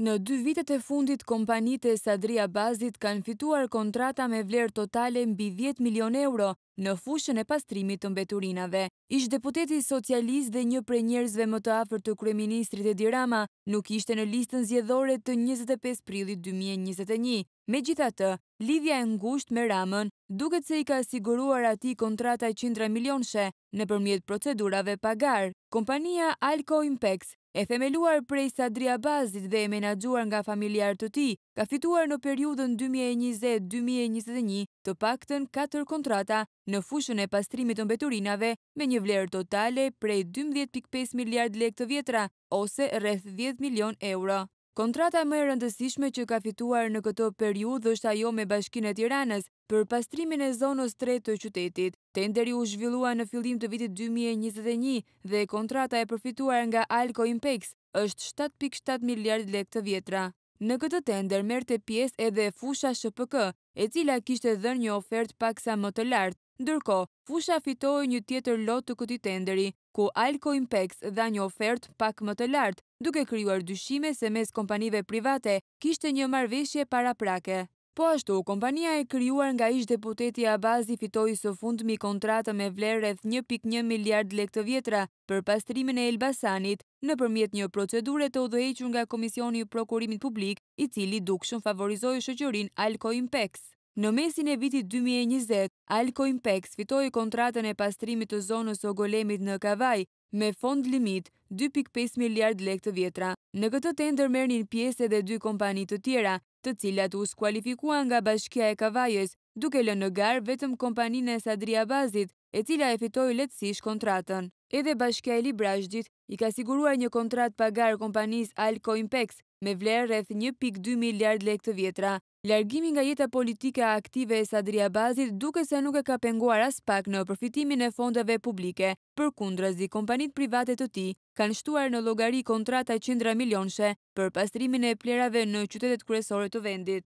Në dy vitet e fundit, kompanite e Sadria Bazit kanë fituar kontrata me vlerë totale mbi 10 milion euro në fushën e pastrimit të mbeturinave. Ish deputeti socialist dhe një pre njerëzve më të afer të kreministrit e dirama nuk ishte në listën zjedhore të 25 prilit 2021. Me gjitha të, lidhja e ngusht me ramën duket se i ka siguruar ati kontrata e 100 milionshe në përmjet procedurave pagar. Kompania Alco Impex E themeluar prej Sadri Abazit dhe e menagjuar nga familjarë të ti, ka fituar në periudën 2020-2021 të pakten 4 kontrata në fushën e pastrimit të mbeturinave me një vlerë totale prej 12.5 miljard lek të vjetra ose rreth 10 milion euro. Kontrata më e rëndësishme që ka fituar në këto periud është ajo me bashkinë e tiranës për pastrimin e zonës 3 të qytetit. Tenderi u zhvillua në fillim të vitit 2021 dhe kontrata e përfituar nga Alko Impex është 7.7 miliard lek të vjetra. Në këtë tender merte pjesë edhe fusha SHPK, e cila kishte dhënë një ofertë paksa më të lartë, Ndërko, fusha fitoj një tjetër lot të këti tenderi, ku Alko Impex dha një ofert pak më të lartë, duke kryuar dyshime se mes kompanive private kishte një marveshje para prake. Po ashtu, kompania e kryuar nga ish deputeti Abazi fitoj së fund mi kontrata me vlerëth 1.1 miliard lek të vjetra për pastrimin e Elbasanit në përmjet një procedure të odheqën nga Komisioni Prokurimit Publik, i cili dukshën favorizoj shëqërin Alko Impex. Në mesin e vitit 2020, Alko Impex fitoi kontratën e pastrimit të zonës Ogolemit në Kavaj me fond limit 2.5 miliard lek të vjetra. Në këtë tender merrnin pjesë edhe dy kompani të tjera, të cilat u skualifikuan nga Bashkia e Kavajës, duke lënë në gar vetëm kompaninë e Sadria Bazit, e cila e fitoi lehtësisht kontratën edhe bashkja e Librashtit i ka siguruar një kontrat pagar kompanis Alcoimpex me vlerë rreth 1.2 miliard lek të vjetra. Largimi nga jeta politike aktive e Sadria Bazit duke se nuk e ka penguar as pak në përfitimin e fondave publike, për kundrës di kompanit private të ti kanë shtuar në logari kontrata 100 milionshe për pastrimin e plerave në qytetet kresore të vendit.